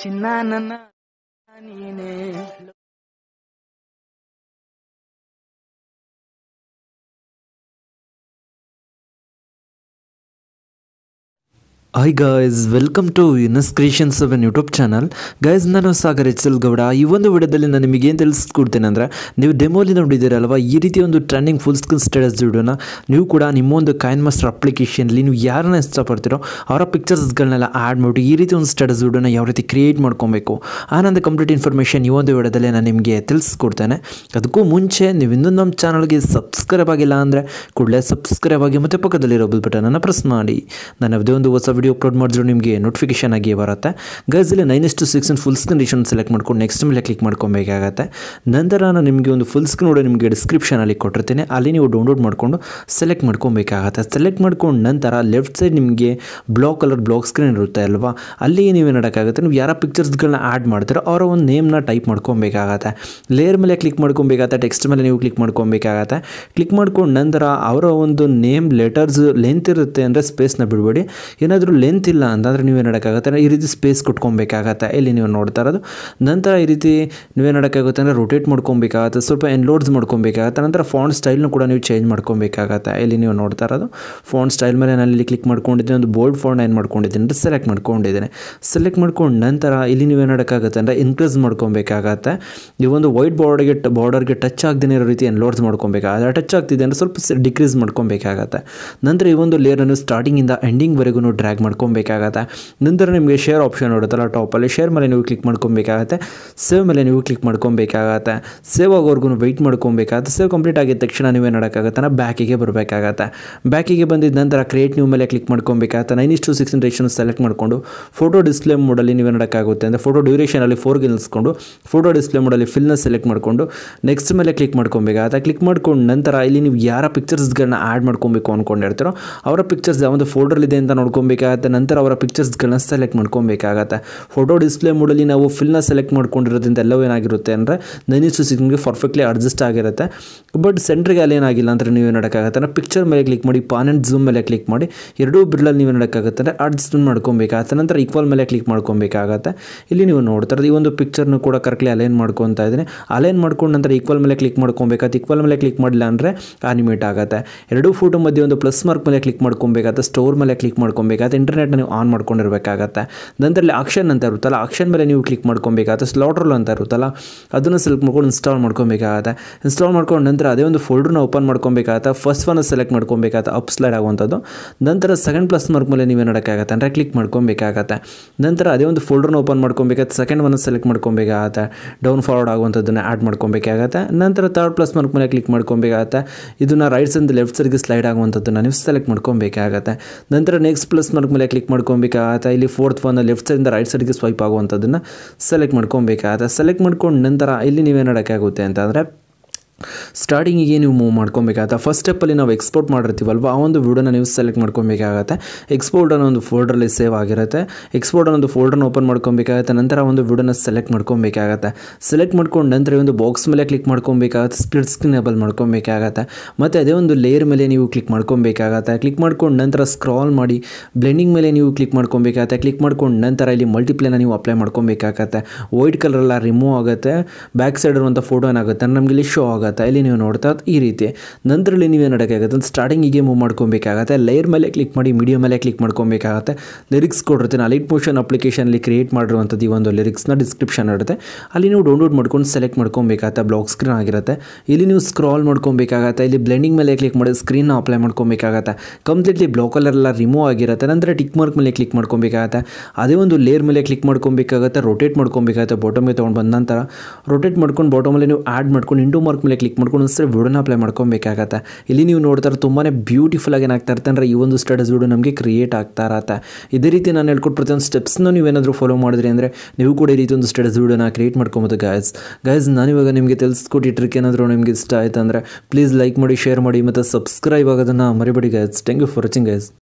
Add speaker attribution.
Speaker 1: ಚಿನ್ನ ನನ್ನ ನೀನೇ hi guys welcome to Yunus creations of an YouTube channel guys ನಾನು ಸಾಗರ್ ಎಚ್ ಎಲ್ ಗೌಡ ಈ ಒಂದು ವಿಡಿಯೋದಲ್ಲಿ ನಾನು ನಿಮಗೆ ಏನು ತಿಳಿಸ್ಕೊಡ್ತೇನೆ ಅಂದರೆ ನೀವು ಡೆಮೋಲಿ ನೋಡಿದ್ದೀರಲ್ವ ಈ ರೀತಿ ಒಂದು ಟ್ರೆಂಡಿಂಗ್ ಫುಲ್ ಸ್ಕ್ರೀನ್ ಸ್ಟೇಟಸ್ ವಿಡಿಯೋನ ನೀವು ಕೂಡ ನಿಮ್ಮ ಒಂದು ಕಾಯಿನ್ ಮಾಸ್ಟರ್ ಅಪ್ಲಿಕೇಶನ್ಲಿ ನೀವು ಯಾರನ್ನ ಇಷ್ಟಪಡ್ತೀರೋ ಅವರ ಪಿಕ್ಚರ್ಸ್ಗಳನ್ನೆಲ್ಲ ಆ್ಯಡ್ ಮಾಡಿ ಈ ರೀತಿ ಒಂದು ಸ್ಟೇಟಸ್ ವಿಡಿಯೋನ ಯಾವ ರೀತಿ ಕ್ರಿಯೇಟ್ ಮಾಡ್ಕೊಬೇಕು ಆನಂದ ಕಂಪ್ಲೀಟ್ ಇನ್ಫಾರ್ಮೇಷನ್ ಈ ಒಂದು ವಿಡಿಯೋದಲ್ಲಿ ನಾನು ನಿಮಗೆ ತಿಳಿಸ್ಕೊಡ್ತೇನೆ ಅದಕ್ಕೂ ಮುಂಚೆ ನೀವು ಇನ್ನೊಂದು ನಮ್ಮ ಚಾನಲ್ಗೆ ಸಬ್ಸ್ಕ್ರೈಬ್ ಆಗಿಲ್ಲ ಅಂದರೆ ಕೂಡಲೇ ಸಬ್ಸ್ಕ್ರೈಬ್ ಆಗಿ ಮತ್ತು ಪಕ್ಕದಲ್ಲಿರೋ ಬಿಲ್ ಬಟನನ್ನು ಪ್ರೆಸ್ ಮಾಡಿ ನಾನು ಯಾವುದೇ ಒಂದು ಹೊಸ ವೀಡಿಯೋ ಅಪ್ಲೋಡ್ ಮಾಡಿದ್ರು ನಿಮಗೆ ನೋಟಿಫಿಕೇಶನ್ ಆಗಿ ಬರುತ್ತೆ ಗೈಸ್ ಇಲ್ಲಿ nine to six full screen ರೀಷನ್ ಸೆಲೆಕ್ಟ್ ಮಾಡ್ಕೊಂಡು ನೆಕ್ಸ್ಟ್ ಮೇಲೆ ಕ್ಲಿಕ್ ಮಾಡ್ಕೊಬೇಕಾಗತ್ತೆ ನಂತರ ನಾನು ನಿಮಗೆ ಒಂದು ಫುಲ್ ಸ್ಕ್ರೀನ್ ನೋಡಿ ನಿಮಗೆ ಡಿಸ್ಕ್ರಿಪ್ಷನಲ್ಲಿ ಕೊಟ್ಟಿರ್ತೀನಿ ಅಲ್ಲಿ ನೀವು ಡೌನ್ಲೋಡ್ ಮಾಡಿಕೊಂಡು ಸೆಲೆಕ್ಟ್ ಮಾಡ್ಕೊಬೇಕಾಗತ್ತೆ ಸೆಲೆಕ್ಟ್ ಮಾಡ್ಕೊಂಡು ನಂತರ ಲೆಫ್ಟ್ ಸೈಡ್ ನಿಮಗೆ ಬ್ಲಾಕ್ ಕಲರ್ ಬ್ಲಾಕ್ ಸ್ಕ್ರೀನ್ ಇರುತ್ತೆ ಅಲ್ವಾ ಅಲ್ಲಿ ನೀವು ಮಾಡೋಕ್ಕಾಗುತ್ತೆ ನೀವು ಯಾರ ಪಿಕ್ಚರ್ಸ್ಗಳನ್ನ ಆ್ಯಡ್ ಮಾಡ್ತಾರೋ ಅವರ ಒಂದು ನೇಮ್ನ ಟೈಪ್ ಮಾಡ್ಕೊಬೇಕಾಗತ್ತೆ ಲೇಯರ್ ಮೇಲೆ ಕ್ಲಿಕ್ ಮಾಡ್ಕೊಬೇಕಾಗತ್ತೆ ಟೆಕ್ಸ್ಟ್ ಮೇಲೆ ನೀವು ಕ್ಲಿಕ್ ಮಾಡ್ಕೊಬೇಕಾಗತ್ತೆ ಕ್ಲಿಕ್ ಮಾಡ್ಕೊಂಡು ನಂತರ ಅವರ ಒಂದು ನೇಮ್ ಲೆಟರ್ಸ್ ಲೆಂತ್ ಇರುತ್ತೆ ಅಂದರೆ ಸ್ಪೇಸ್ನ ಬಿಡಬೇಡಿ ಏನಾದರೂ ಲೆಂತ್ ಇಲ್ಲ ಅಂತಂದರೆ ನೀವೇನು ಅಂದರೆ ಈ ರೀತಿ ಸ್ಪೇಸ್ ಕೊಟ್ಕೊಬೇಕಾಗತ್ತೆ ಇಲ್ಲಿ ನೀವು ನೋಡ್ತಾ ಇರೋದು ನಂತರ ಈ ರೀತಿ ನೀವೇ ನಡೋಕ್ಕಾಗುತ್ತೆ ಅಂದರೆ ರೊಟೇಟ್ ಮಾಡ್ಕೊಬೇಕಾಗತ್ತೆ ಸ್ವಲ್ಪ ಎನ್ಲೋಡ್ಸ್ ಮಾಡ್ಕೊಬೇಕಾಗತ್ತೆ ನಂತರ ಫೋನ್ ಸ್ಟೈಲ್ನು ಕೂಡ ನೀವು ಚೇಂಜ್ ಮಾಡ್ಕೊಬೇಕಾಗತ್ತೆ ಇಲ್ಲಿ ನೀವು ನೋಡ್ತಾ ಇರೋದು ಫೋನ್ ಸ್ಟೈಲ್ ಮೇಲೆ ನಾನು ಇಲ್ಲಿ ಕ್ಲಿಕ್ ಮಾಡ್ಕೊಂಡಿದ್ದೀನಿ ಒಂದು ಬೋಲ್ಡ್ ಫೋನ್ ಏನು ಮಾಡ್ಕೊಂಡಿದ್ದೀನಿ ಅಂದರೆ ಸೆಲೆಕ್ಟ್ ಮಾಡ್ಕೊಂಡಿದ್ದೀನಿ ಸೆಲೆಕ್ಟ್ ಮಾಡ್ಕೊಂಡು ನಂತರ ಇಲ್ಲಿ ನೀವೇ ಮಾಡೋಕ್ಕಾಗುತ್ತೆ ಅಂದರೆ ಇನ್ಕ್ರೀಸ್ ಮಾಡ್ಕೊಬೇಕಾಗತ್ತೆ ಈ ಒಂದು ವೈಟ್ ಬಾರ್ಡರ್ಗೆ ಬಾರ್ಡರ್ಗೆ ಟಚ್ ಆಗದೇ ಇರೋ ರೀತಿ ಎನ್ಲೋಡ್ಸ್ ಮಾಡ್ಕೊಬೇಕಾಗತ್ತೆ ಟಚ್ ಆಗ್ತಿದೆ ಅಂದರೆ ಸ್ವಲ್ಪ ಡಿಕ್ರೀಸ್ ಮಾಡ್ಕೊಬೇಕಾಗತ್ತೆ ನಂತರ ಈ ಒಂದು ಲೇಯರನ್ನು ಸ್ಟಾರ್ಟಿಂಗಿಂದ ಎಂಡಿಂಗ್ವರೆಗೂ ಡ್ರ್ಯಾಗ್ ಮಾಡ್ಕೊಬೇಕಾಗತ್ತೆ ನಂತರ ನಿಮಗೆ ಶೇರ್ ಆಪ್ಷನ್ ನೋಡುತ್ತಲ್ಲ ಟಾಪಲ್ಲಿ ಶೇರ್ ಮೇಲೆ ನೀವು ಕ್ಲಿಕ್ ಮಾಡ್ಕೊಬೇಕಾಗತ್ತೆ ಸೇವ್ ಮೇಲೆ ನೀವು ಕ್ಲಿಕ್ ಮಾಡ್ಕೊಬೇಕಾಗತ್ತೆ ಸೇವ್ ಆಗೋವರೆಗೂ ವೆಯ್ಟ್ ಮಾಡ್ಕೊಬೇಕಾಗತ್ತೆ ಸೇವ್ ಕಂಪ್ಲೀಟ್ ಆಗಿದ ತಕ್ಷಣ ನೀವೇ ನೋಡೋಕ್ಕಾಗತ್ತೆ ನಾ ಬ್ಯಾಕಿಗೆ ಬರಬೇಕಾಗತ್ತೆ ಬ್ಯಾಕಿಗೆ ಬಂದಿದ್ದ ನಂತರ ಕ್ರಿಯೇಟ್ ನ್ಯೂ ಮೇಲೆ ಕ್ಲಿಕ್ ಮಾಡ್ಕೊಬೇಕಾಗತ್ತೆ ನೈನ್ ಇಷ್ಟು ಸಿಕ್ಸ್ ರೇಷನ್ ಸೆಲೆಕ್ಟ್ ಮಾಡಿಕೊಂಡು ಫೋಟೋ ಡಿಸ್ಪ್ಲೇ ಮೋಡಲ್ಲಿ ನೀವೇ ನೋಡೋಕ್ಕಾಗುತ್ತೆ ಅಂದರೆ ಫೋಟೋ ಡ್ಯೂರೇಷನಲ್ಲಿ ಫೋರ್ಗೆ ನಿಲ್ಲಿಸ್ಕೊಂಡು ಫೋಟೋ ಡಿಸ್ಪ್ಲೇ ಮೋಡಲ್ಲಿ ಫಿಲ್ನ ಸೆಲೆಕ್ಟ್ ಮಾಡಿಕೊಂಡು ನೆಕ್ಸ್ಟ್ ಮೇಲೆ ಕ್ಲಿಕ್ ಮಾಡ್ಕೊಬೇಕಾಗತ್ತೆ ಕ್ಲಿಕ್ ಮಾಡ್ಕೊಂಡು ನಂತರ ಇಲ್ಲಿ ನೀವು ಯಾರ ಪಿಕ್ಚರ್ಸ್ಗಳನ್ನ ಆ್ಯಡ್ ಮಾಡ್ಕೊಬೇಕು ಅಂದ್ಕೊಂಡಿರ್ತೀರೋ ಅವರ ಪಿಕ್ಚರ್ಸ್ ಒಂದು ಇದೆ ಅಂತ ನೋಡ್ಕೊಬೇಕಾಗ ಮಾಡಬೇಕಾಗತ್ತೆ ನಂತರ ಅವರ ಪಿಕ್ಚರ್ಸ್ಗಳನ್ನ ಸೆಲೆಕ್ಟ್ ಮಾಡ್ಕೊಬೇಕಾಗತ್ತೆ ಫೋಟೋ ಡಿಸ್ಪ್ಲೇ ಮೂಡಲ್ಲಿ ನಾವು ಫಿಲ್ನ ಸೆಲೆಕ್ಟ್ ಮಾಡ್ಕೊಂಡಿರೋದ್ರಿಂದ ಎಲ್ಲವೂ ಏನಾಗಿರುತ್ತೆ ಅಂದರೆ ನೆನಿಸು ಟು ಪರ್ಫೆಕ್ಟ್ಲಿ ಅಡ್ಜಸ್ಟ್ ಆಗಿರುತ್ತೆ ಬಟ್ ಸೆಂಟ್ರಿಗೆ ಅಲ್ಲಿ ಏನಾಗಿಲ್ಲ ಅಂದರೆ ನೀವು ಮಾಡೋಕ್ಕಾಗತ್ತೆ ಅಂದರೆ ಪಿಕ್ಚರ್ ಮೇಲೆ ಕ್ಲಿಕ್ ಮಾಡಿ ಪಾನ್ ಆ್ಯಂಡ್ ಝೂಮ್ ಮೇಲೆ ಕ್ಲಿಕ್ ಮಾಡಿ ಎರಡೂ ಬಿರ್ಲಲ್ಲಿ ನೀವು ಮಾಡೋಕ್ಕಾಗುತ್ತೆ ಅಂದರೆ ಅಡ್ಜಸ್ಟ್ಮೆಂಟ್ ಮಾಡ್ಕೊಬೇಕಾಗತ್ತೆ ನಂತರ ಈಕ್ವಲ್ ಮೇಲೆ ಕ್ಲಿಕ್ ಮಾಡ್ಕೊಬೇಕಾಗತ್ತೆ ಇಲ್ಲಿ ನೀವು ನೋಡ್ತಾರೆ ಈ ಒಂದು ಪಿಕ್ಚರ್ನು ಕೂಡ ಕರೆಕ್ಟ್ಲಿ ಅಲೈನ್ ಮಾಡ್ಕೊತ ಇದ್ದೀನಿ ಅಲೈನ್ ಮಾಡ್ಕೊಂಡು ನಂತರ ಈಕ್ವಲ್ ಮೇಲೆ ಕ್ಲಿಕ್ ಮಾಡ್ಕೊಬೇಕಾಗತ್ತೆ ಈಕ್ವಲ್ ಮೇಲೆ ಕ್ಲಿಕ್ ಮಾಡಿಲ್ಲ ಅಂದರೆ ಅನಿಮೇಟ್ ಆಗುತ್ತೆ ಎರಡೂ ಫೋಟೋ ಮಧ್ಯೆ ಒಂದು ಪ್ಲಸ್ ಮಾರ್ಕ್ ಮೇಲೆ ಕ್ಲಿಕ್ ಮಾಡ್ಕೊಬೇಕಾಗತ್ತೆ ಸ್ಟೋರ್ ಮೇಲೆ ಕ್ಲಿಕ್ ಮಾಡ್ಕೊಬೇಕಾಗತ್ತೆ ಮತ್ತು ಇಂಟರ್ನೆಟ್ನ ನೀವು ಆನ್ ಮಾಡ್ಕೊಂಡಿರಬೇಕಾಗತ್ತೆ ನಂತರಲ್ಲಿ ಆಕ್ಷನ್ ಅಂತ ಇರುತ್ತಲ್ಲ ಆಕ್ಷನ್ ಮೇಲೆ ನೀವು ಕ್ಲಿಕ್ ಮಾಡ್ಕೊಬೇಕಾಗುತ್ತೆ ಸ್ಲಾಟ್ರಲ್ ಅಂತ ಇರುತ್ತಲ್ಲ ಅದನ್ನು ಸೆಲೆಕ್ಟ್ ಮಾಡ್ಕೊಂಡು ಇನ್ಸ್ಟಾಲ್ ಮಾಡ್ಕೊಬೇಕಾಗತ್ತೆ ಇನ್ಸ್ಟಾಲ್ ಮಾಡ್ಕೊಂಡು ನಂತರ ಅದೇ ಒಂದು ಫೋಲ್ಡ್ರನ್ನ ಓಪನ್ ಮಾಡ್ಕೊಬೇಕಾಗತ್ತೆ ಫಸ್ಟ್ ಒನ್ ಸೆಲೆಕ್ಟ್ ಮಾಡ್ಕೊಬೇಕಾಗತ್ತೆ ಅಪ್ ಸ್ಲೈಡ್ ಆಗುವಂಥದ್ದು ನಂತರ ಸೆಕೆಂಡ್ ಪ್ಲಸ್ ಮಾರ್ಕ್ ಮೇಲೆ ನೀವು ಮಾಡೋಕ್ಕಾಗತ್ತೆ ಅಂದರೆ ಕ್ಲಿಕ್ ಮಾಡ್ಕೊಬೇಕಾಗತ್ತೆ ನಂತರ ಅದೇ ಒಂದು ಫೋಲ್ಡ್ರನ್ನ ಓಪನ್ ಮಾಡ್ಕೊಬೇಕಾಗತ್ತೆ ಸೆಕೆಂಡ್ ಒನ್ ಸೆಲೆಕ್ಟ್ ಮಾಡ್ಕೊಬೇಕಾಗತ್ತೆ ಡೌನ್ ಫಾರ್ವರ್ಡ್ ಆಗುವಂಥದ್ದನ್ನು ಆ್ಯಡ್ ಮಾಡ್ಕೊಬೇಕಾಗತ್ತೆ ನಂತರ ತರ್ಡ್ ಪ್ಲಸ್ ಮಾರ್ಕ್ ಮೇಲೆ ಕ್ಲಿಕ್ ಮಾಡ್ಕೊಬೇಕಾಗತ್ತೆ ಇದನ್ನು ರೈಟ್ಸ್ ಸೈಡ್ ಲೆಫ್ಟ್ ಸೈಡ್ಗೆ ಸ್ಲೈಡ್ ಆಗುವಂಥದ್ದನ್ನು ನೀವು ಸೆಲೆಕ್ಟ್ ಮಾಡ್ಕೊಬೇಕಾಗತ್ತೆ ನಂತರ ನೆಕ್ಸ್ಟ್ ಪ್ಲಸ್ ಮಾರ್ಕ್ ಮೇಲೆ ಕ್ಲಿಕ್ ಮಾಡ್ಕೊಬೇಕಾ ಇಲ್ಲಿ ಫೋರ್ತ್ ಒನ್ ಲೆಫ್ಟ್ ಸೈಡಿಂದ ರೈಟ್ ಸೈಡ್ಗೆ ಸ್ವೈಪ್ ಆಗುವಂಥದ್ದನ್ನು ಸೆಲೆಕ್ಟ್ ಮಾಡ್ಕೊಬೇಕಾ ಸೆಲೆಕ್ಟ್ ಮಾಡ್ಕೊಂಡು ನಂತರ ಇಲ್ಲಿ ನೀವೇನು ಮಾಡೋಕ್ಕಾಗುತ್ತೆ ಅಂತ ಅಂತಂದ್ರೆ ಸ್ಟಾರ್ಟಿಂಗಿಗೆ ನೀವು ಮೂವ್ ಮಾಡ್ಕೊಬೇಕಾಗತ್ತೆ ಫಸ್ಟ್ ಸ್ಟೆಪ್ಪಲ್ಲಿ ನಾವು ಎಕ್ಸ್ಪೋರ್ಟ್ ಮಾಡಿರ್ತೀವಲ್ವ ಆ ಒಂದು ವಿಡೋನ ನೀವು ಸೆಲೆಕ್ಟ್ ಮಾಡ್ಕೊಬೇಕಾಗತ್ತೆ ಎಕ್ಸ್ಪೋರ್ಟ್ ಅನ್ನೋ ಒಂದು ಫೋಲ್ಡ್ರಲ್ಲಿ ಸೇವ್ ಆಗಿರುತ್ತೆ ಎಕ್ಸ್ಪೋರ್ಟ್ ಅನ್ನೋದು ಒಂದು ಫೋಲ್ಡರ್ನ ಓಪನ್ ಮಾಡ್ಕೊಬೇಕಾಗತ್ತೆ ನಂತರ ಒಂದು ವಿಡಿಯೋನ ಸೆಲೆಕ್ಟ್ ಮಾಡ್ಕೊಬೇಕಾಗತ್ತೆ ಸೆಲೆಕ್ಟ್ ಮಾಡ್ಕೊಂಡು ನಂತರ ಒಂದು ಬಾಕ್ಸ್ ಮೇಲೆ ಕ್ಲಿಕ್ ಮಾಡ್ಕೊಬೇಕಾಗತ್ತೆ ಸ್ಪ್ಲಿಟ್ ಸ್ಕ್ರೀನ್ ಎಬಲ್ ಮಾಡ್ಕೊಬೇಕಾಗತ್ತೆ ಮತ್ತು ಅದೇ ಒಂದು ಲೇಯರ್ ಮೇಲೆ ನೀವು ಕ್ಲಿಕ್ ಮಾಡ್ಕೊಬೇಕಾಗತ್ತೆ ಕ್ಲಿಕ್ ಮಾಡ್ಕೊಂಡು ನಂತರ ಸ್ಕ್ರಾಲ್ ಮಾಡಿ ಬ್ಲೆಂಡಿಂಗ್ ಮೇಲೆ ನೀವು ಕ್ಲಿಕ್ ಮಾಡ್ಕೊಬೇಕಾಗತ್ತೆ ಕ್ಲಿಕ್ ಮಾಡ್ಕೊಂಡು ನಂತರ ಇಲ್ಲಿ ಮಲ್ಟಿಪ್ಲೇನ ನೀವು ಅಪ್ಲೈ ಮಾಡ್ಕೊಬೇಕಾಗತ್ತೆ ವೈಟ್ ಕಲರ್ ಎಲ್ಲ ರಿಮೂವ್ ಆಗುತ್ತೆ ಬ್ಯಾಕ್ ಸೈಡ್ ಇರುವಂಥ ಫೋಟೋ ಏನಾಗುತ್ತೆ ನಮಗೆ ಇಲ್ಲಿ ಶೋ ಆಗುತ್ತೆ ಹೋಗುತ್ತೆ ಇಲ್ಲಿ ನೀವು ನೋಡ್ತಾ ಈ ರೀತಿ ನಂತರಲ್ಲಿ ನೀವೇ ಸ್ಟಾರ್ಟಿಂಗ್ ಸ್ಟಾರ್ಟಿಂಗಿಗೆ ಮೂವ್ ಮಾಡ್ಕೊಬೇಕಾಗತ್ತೆ ಲೇಯರ್ ಮೇಲೆ ಕ್ಲಿಕ್ ಮಾಡಿ ಮೀಡಿಯೋ ಮೇಲೆ ಕ್ಲಿಕ್ ಮಾಡ್ಕೊಬೇಕಾಗತ್ತೆ ಲಿರಿಕ್ಸ್ ಆ ಲೈಟ್ ಮೋಷನ್ ಅಲ್ಲಿ ಕ್ರಿಯೇಟ್ ಮಾಡಿರುವಂಥದ್ದು ಈ ಒಂದು ಲಿರಿಕ್ಸ್ನ ಡಿಸ್ಕ್ರಿಪ್ಷನ್ ಇರುತ್ತೆ ಅಲ್ಲಿ ನೀವು ಡೌನ್ಲೋಡ್ ಮಾಡ್ಕೊಂಡು ಸೆಲೆಕ್ಟ್ ಮಾಡ್ಕೊಬೇಕಾಗತ್ತೆ ಬ್ಲಾಕ್ ಸ್ಕ್ರೀನ್ ಆಗಿರುತ್ತೆ ಇಲ್ಲಿ ನೀವು ಸ್ಕ್ರಾಲ್ ಮಾಡ್ಕೊಬೇಕಾಗತ್ತೆ ಇಲ್ಲಿ ಬ್ಲೆಂಡಿಂಗ್ ಮೇಲೆ ಕ್ಲಿಕ್ ಮಾಡಿ ಸ್ಕ್ರೀನ್ನ ಅಪ್ಲೈ ಮಾಡ್ಕೊಬೇಕಾಗತ್ತೆ ಕಂಪ್ಲೀಟ್ಲಿ ಬ್ಲಾಕ್ ಕಲರ್ ಎಲ್ಲ ರಿಮೂವ್ ಆಗಿರುತ್ತೆ ನಂತರ ಟಿಕ್ ಮಾರ್ಕ್ ಮೇಲೆ ಕ್ಲಿಕ್ ಮಾಡ್ಕೊಬೇಕಾಗತ್ತೆ ಅದೇ ಒಂದು ಲೇಯರ್ ಮೇಲೆ ಕ್ಲಿಕ್ ಮಾಡ್ಕೊಬೇಕಾಗತ್ತೆ ರೊಟೇಟ್ ಮಾಡ್ಕೊಬೇಕಾಗತ್ತೆ ಬಾಟಮ್ಗೆ ತೊಗೊಂಡು ಬಂದ ನಂತರ ರೊಟೇಟ್ ಮಾಡ್ಕೊಂಡು ಬಾಟಮಲ್ಲಿ ನೀವು ಆ್ಯಡ್ ಮಾಡ್ಕೊಂಡು ಇಂಟು ಮಾರ್ಕ್ ಮೇಲೆ ಮೇಲೆ ಕ್ಲಿಕ್ ಮಾಡ್ಕೊಂಡು ಒಂದ್ಸರಿ ವಿಡೋನ ಅಪ್ಲೈ ಮಾಡ್ಕೊಬೇಕಾಗತ್ತೆ ಇಲ್ಲಿ ನೀವು ನೋಡ್ತಾರೆ ತುಂಬಾ ಬ್ಯೂಟಿಫುಲ್ ಆಗಿ ಏನಾಗ್ತಾ ಇರುತ್ತೆ ಅಂದರೆ ಈ ಒಂದು ಸ್ಟೇಟಸ್ ವಿಡಿಯೋ ನಮಗೆ ಕ್ರಿಯೇಟ್ ಆಗ್ತಾ ಇರತ್ತೆ ಇದೇ ರೀತಿ ನಾನು ಹೇಳ್ಕೊಟ್ಟು ಪ್ರತಿಯೊಂದು ಸ್ಟೆಪ್ಸ್ನ ನೀವೇನಾದರೂ ಫಾಲೋ ಮಾಡಿದ್ರಿ ಅಂದರೆ ನೀವು ಕೂಡ ಈ ರೀತಿ ಒಂದು ಸ್ಟೇಟಸ್ ವಿಡಿಯೋನ ಕ್ರಿಯೇಟ್ ಮಾಡ್ಕೊಬೋದು ಗಾಯ್ಸ್ ಗಾಯ್ಸ್ ನಾನಿವಾಗ ನಿಮಗೆ ತಿಳಿಸ್ಕೊಟ್ಟು ಟ್ರಿಕ್ ಏನಾದರೂ ನಿಮಗೆ ಇಷ್ಟ ಆಯಿತು ಅಂದರೆ ಪ್ಲೀಸ್ ಲೈಕ್ ಮಾಡಿ ಶೇರ್ ಮಾಡಿ ಮತ್ತು ಸಬ್ಸ್ಕ್ರೈಬ್ ಆಗೋದನ್ನು ಮರಿಬೇಡಿ guys thank you for watching guys